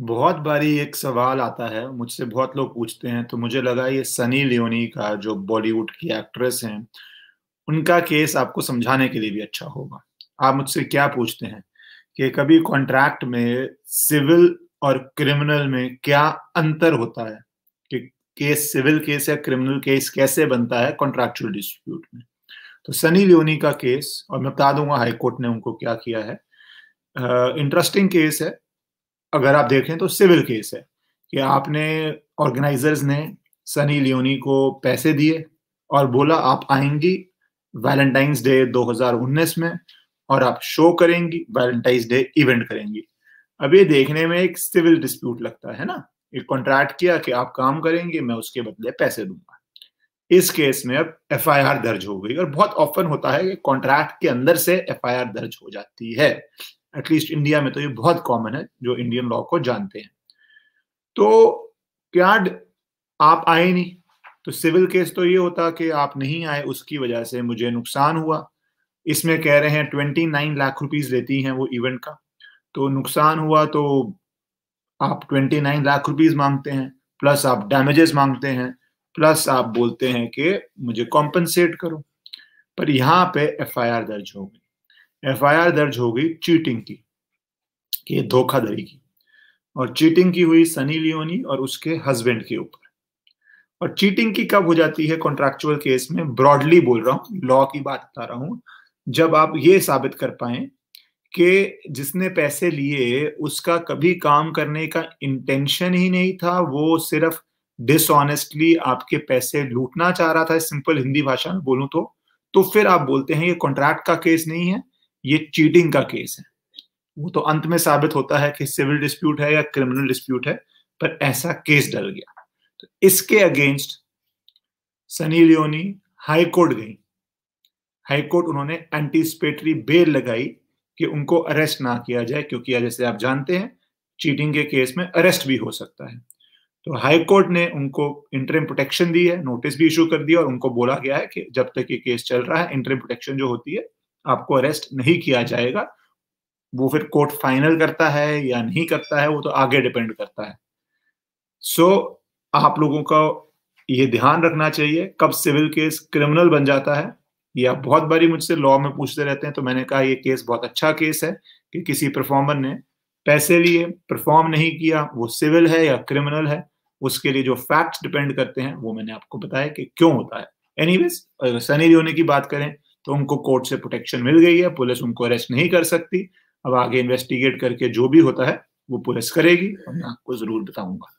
बहुत बारी एक सवाल आता है मुझसे बहुत लोग पूछते हैं तो मुझे लगा ये सनी लियोनी का जो बॉलीवुड की एक्ट्रेस हैं उनका केस आपको समझाने के लिए भी अच्छा होगा आप मुझसे क्या पूछते हैं कि कभी कॉन्ट्रैक्ट में सिविल और क्रिमिनल में क्या अंतर होता है कि केस सिविल केस या क्रिमिनल केस कैसे बनता है कॉन्ट्रैक्चुअल डिस्प्यूट में तो सनी लियोनी का केस और मैं बता दूंगा हाईकोर्ट ने उनको क्या किया है इंटरेस्टिंग uh, केस है अगर आप देखें तो सिविल केस है कि आपने ऑर्गेनाइजर्स ने सनी लियोनी को पैसे दिए और बोला आप आएंगी वैलेंटाइंस डे 2019 में और आप शो करेंगी वैलेंटाइंस डे इवेंट करेंगी अब ये देखने में एक सिविल डिस्प्यूट लगता है ना एक कॉन्ट्रैक्ट किया कि आप काम करेंगे मैं उसके बदले पैसे दूंगा इस केस में अब एफ दर्ज हो गई और बहुत ऑफन होता है कि कॉन्ट्रैक्ट के अंदर से एफ दर्ज हो जाती है एटलीस्ट इंडिया में तो ये बहुत कॉमन है जो इंडियन लॉ को जानते हैं तो क्या आप आए नहीं तो सिविल केस तो ये होता कि आप नहीं आए उसकी वजह से मुझे नुकसान हुआ इसमें कह रहे हैं ट्वेंटी नाइन लाख रुपीज लेती हैं वो इवेंट का तो नुकसान हुआ तो आप ट्वेंटी नाइन लाख रुपीज मांगते हैं प्लस आप डैमेजेस मांगते हैं प्लस आप बोलते हैं कि मुझे कॉम्पनसेट करो पर यहाँ पे एफ दर्ज हो गई एफआईआर दर्ज हो गई चीटिंग की कि धोखाधड़ी की और चीटिंग की हुई सनी लियोनी और उसके हस्बैंड के ऊपर और चीटिंग की कब हो जाती है कॉन्ट्रेक्चुअल केस में ब्रॉडली बोल रहा हूँ लॉ की बात बता रहा हूँ जब आप ये साबित कर पाए कि जिसने पैसे लिए उसका कभी काम करने का इंटेंशन ही नहीं था वो सिर्फ डिसऑनेस्टली आपके पैसे लूटना चाह रहा था सिंपल हिंदी भाषा में बोलूं तो तो फिर आप बोलते हैं ये कॉन्ट्रैक्ट का केस नहीं है ये चीटिंग का केस है वो तो अंत में साबित होता है कि सिविल डिस्प्यूट है या क्रिमिनल डिस्प्यूट है पर ऐसा केस डल गया तो इसके against Sunny Leone high court गई हाई कोर्ट उन्होंने एंटीसिपेटरी बेल लगाई कि उनको अरेस्ट ना किया जाए क्योंकि जैसे आप जानते हैं चीटिंग के केस में अरेस्ट भी हो सकता है तो हाई कोर्ट ने उनको इंटरम प्रोटेक्शन दी है नोटिस भी इशू कर दिया और उनको बोला गया है कि जब तक ये केस चल रहा है इंटरम प्रोटेक्शन जो होती है आपको अरेस्ट नहीं किया जाएगा वो फिर कोर्ट फाइनल करता है या नहीं करता है वो तो आगे डिपेंड करता है सो so, आप लोगों का ये ध्यान रखना चाहिए कब सिविल केस क्रिमिनल बन जाता है या आप बहुत बारी मुझसे लॉ में पूछते रहते हैं तो मैंने कहा ये केस बहुत अच्छा केस है कि किसी परफॉर्मर ने पैसे लिए परफॉर्म नहीं किया वो सिविल है या क्रिमिनल है उसके लिए जो फैक्ट्स डिपेंड करते हैं वो मैंने आपको बताया कि क्यों होता है एनीवेज सनी लियोनी की बात करें तो उनको कोर्ट से प्रोटेक्शन मिल गई है पुलिस उनको अरेस्ट नहीं कर सकती अब आगे इन्वेस्टिगेट करके जो भी होता है वो पुलिस करेगी और मैं आपको जरूर बताऊंगा